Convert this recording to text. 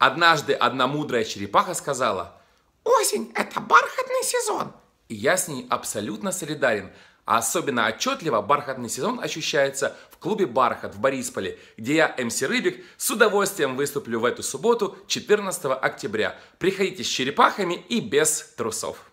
Однажды одна мудрая черепаха сказала, «Осень – это бархатный сезон». И я с ней абсолютно солидарен. А особенно отчетливо бархатный сезон ощущается в клубе «Бархат» в Борисполе, где я, МС эм Рыбик, с удовольствием выступлю в эту субботу, 14 октября. Приходите с черепахами и без трусов.